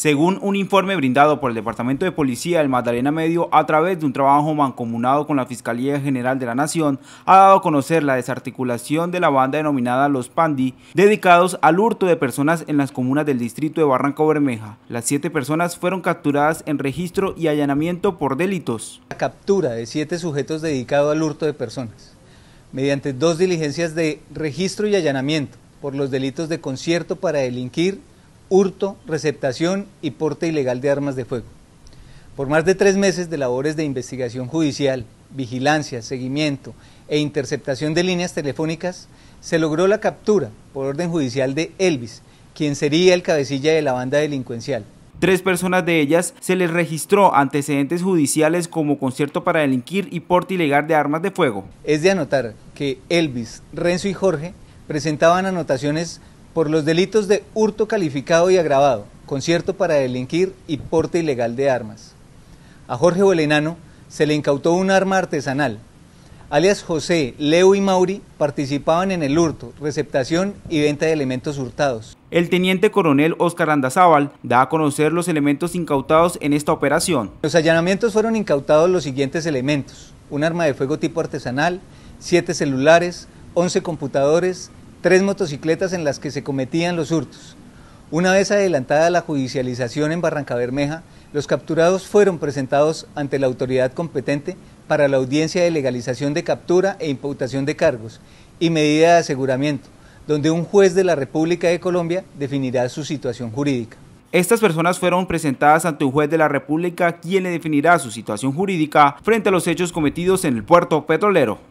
Según un informe brindado por el Departamento de Policía del Magdalena Medio a través de un trabajo mancomunado con la Fiscalía General de la Nación, ha dado a conocer la desarticulación de la banda denominada Los Pandi, dedicados al hurto de personas en las comunas del distrito de Barranco Bermeja. Las siete personas fueron capturadas en registro y allanamiento por delitos. La captura de siete sujetos dedicados al hurto de personas mediante dos diligencias de registro y allanamiento por los delitos de concierto para delinquir hurto, receptación y porte ilegal de armas de fuego. Por más de tres meses de labores de investigación judicial, vigilancia, seguimiento e interceptación de líneas telefónicas, se logró la captura por orden judicial de Elvis, quien sería el cabecilla de la banda delincuencial. Tres personas de ellas se les registró antecedentes judiciales como concierto para delinquir y porte ilegal de armas de fuego. Es de anotar que Elvis, Renzo y Jorge presentaban anotaciones por los delitos de hurto calificado y agravado, concierto para delinquir y porte ilegal de armas. A Jorge Bolenano se le incautó un arma artesanal. Alias José, Leo y Mauri participaban en el hurto, receptación y venta de elementos hurtados. El teniente coronel Oscar Andazábal da a conocer los elementos incautados en esta operación. Los allanamientos fueron incautados los siguientes elementos: un arma de fuego tipo artesanal, siete celulares, 11 computadores, tres motocicletas en las que se cometían los hurtos. Una vez adelantada la judicialización en Barranca Bermeja, los capturados fueron presentados ante la autoridad competente para la audiencia de legalización de captura e imputación de cargos y medida de aseguramiento, donde un juez de la República de Colombia definirá su situación jurídica. Estas personas fueron presentadas ante un juez de la República quien le definirá su situación jurídica frente a los hechos cometidos en el puerto petrolero.